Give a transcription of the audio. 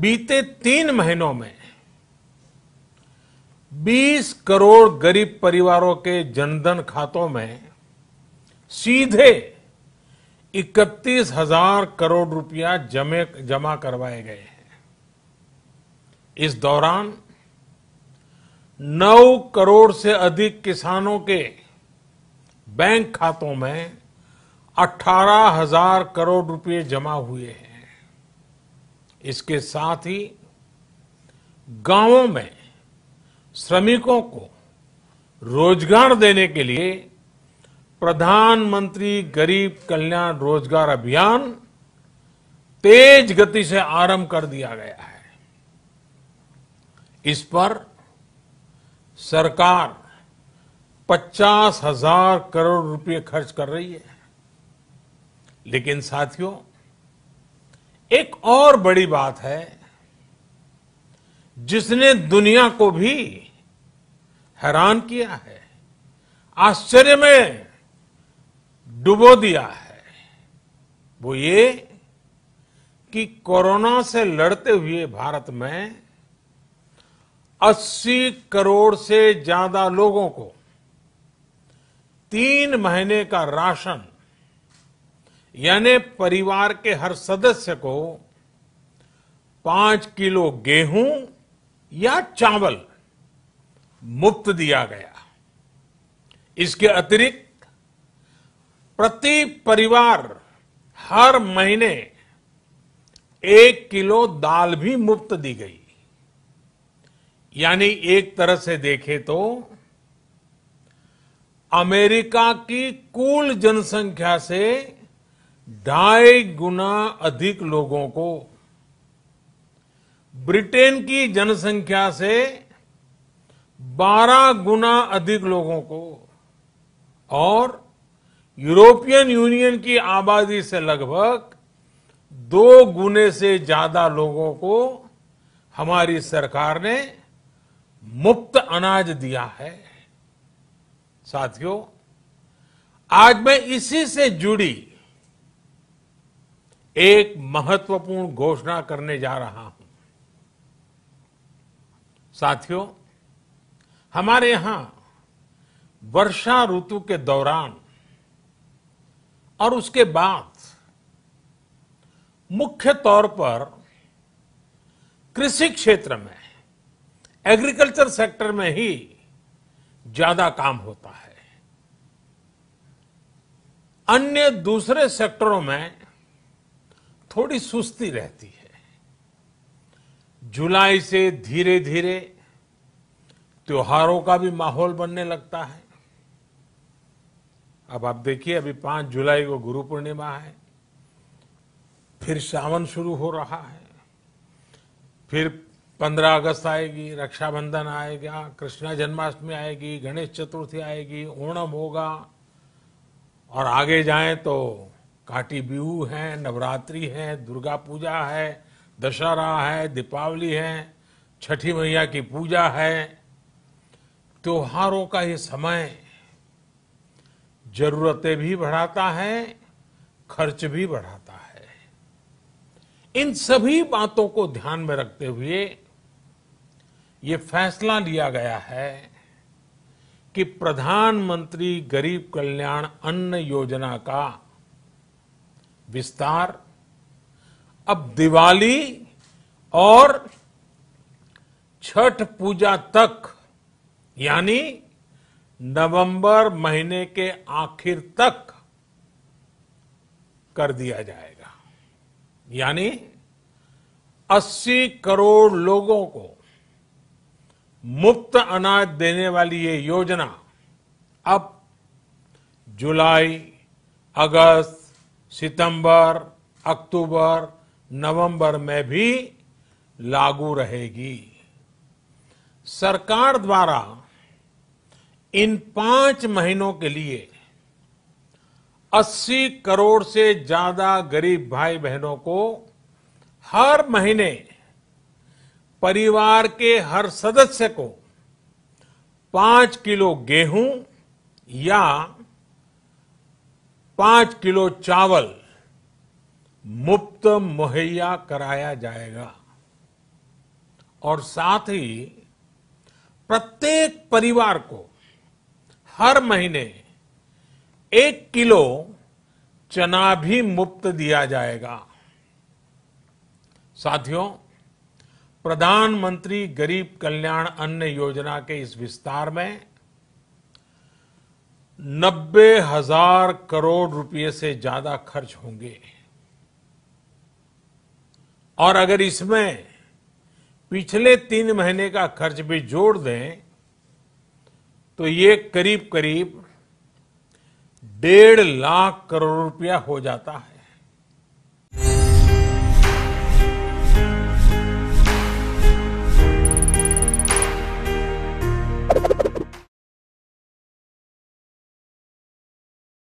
बीते तीन महीनों में 20 करोड़ गरीब परिवारों के जनधन खातों में सीधे इकतीस हजार करोड़ रुपया जमे जमा करवाए गए हैं इस दौरान 9 करोड़ से अधिक किसानों के बैंक खातों में अठारह हजार करोड़ रुपये जमा हुए हैं इसके साथ ही गांवों में श्रमिकों को रोजगार देने के लिए प्रधानमंत्री गरीब कल्याण रोजगार अभियान तेज गति से आरंभ कर दिया गया है इस पर सरकार पचास हजार करोड़ रुपए खर्च कर रही है लेकिन साथियों एक और बड़ी बात है जिसने दुनिया को भी हैरान किया है आश्चर्य में डुबो दिया है वो ये कि कोरोना से लड़ते हुए भारत में 80 करोड़ से ज्यादा लोगों को तीन महीने का राशन यानी परिवार के हर सदस्य को पांच किलो गेहूं या चावल मुफ्त दिया गया इसके अतिरिक्त प्रति परिवार हर महीने एक किलो दाल भी मुफ्त दी गई यानी एक तरह से देखे तो अमेरिका की कुल जनसंख्या से ढाई गुना अधिक लोगों को ब्रिटेन की जनसंख्या से 12 गुना अधिक लोगों को और यूरोपियन यूनियन की आबादी से लगभग दो गुने से ज्यादा लोगों को हमारी सरकार ने मुफ्त अनाज दिया है साथियों आज मैं इसी से जुड़ी एक महत्वपूर्ण घोषणा करने जा रहा हूं साथियों हमारे यहां वर्षा ऋतु के दौरान और उसके बाद मुख्य तौर पर कृषि क्षेत्र में एग्रीकल्चर सेक्टर में ही ज्यादा काम होता है अन्य दूसरे सेक्टरों में थोड़ी सुस्ती रहती है जुलाई से धीरे धीरे त्योहारों का भी माहौल बनने लगता है अब आप देखिए अभी पांच जुलाई को गुरु पूर्णिमा है फिर सावन शुरू हो रहा है फिर पंद्रह अगस्त आएगी रक्षाबंधन आएगा कृष्णा जन्माष्टमी आएगी गणेश चतुर्थी आएगी ओणम होगा और आगे जाएं तो काटी बिहू है नवरात्रि है दुर्गा पूजा है दशहरा है दीपावली है छठी मैया की पूजा है त्योहारों का ये समय जरूरतें भी बढ़ाता है खर्च भी बढ़ाता है इन सभी बातों को ध्यान में रखते हुए ये फैसला लिया गया है कि प्रधानमंत्री गरीब कल्याण अन्न योजना का विस्तार अब दिवाली और छठ पूजा तक यानी नवंबर महीने के आखिर तक कर दिया जाएगा यानी 80 करोड़ लोगों को मुफ्त अनाज देने वाली ये योजना अब जुलाई अगस्त सितंबर अक्टूबर नवंबर में भी लागू रहेगी सरकार द्वारा इन पांच महीनों के लिए 80 करोड़ से ज्यादा गरीब भाई बहनों को हर महीने परिवार के हर सदस्य को पांच किलो गेहूं या पांच किलो चावल मुफ्त मुहैया कराया जाएगा और साथ ही प्रत्येक परिवार को हर महीने एक किलो चना भी मुफ्त दिया जाएगा साथियों प्रधानमंत्री गरीब कल्याण अन्न योजना के इस विस्तार में नब्बे हजार करोड़ रुपए से ज्यादा खर्च होंगे और अगर इसमें पिछले तीन महीने का खर्च भी जोड़ दें तो ये करीब करीब डेढ़ लाख करोड़ रुपया हो जाता है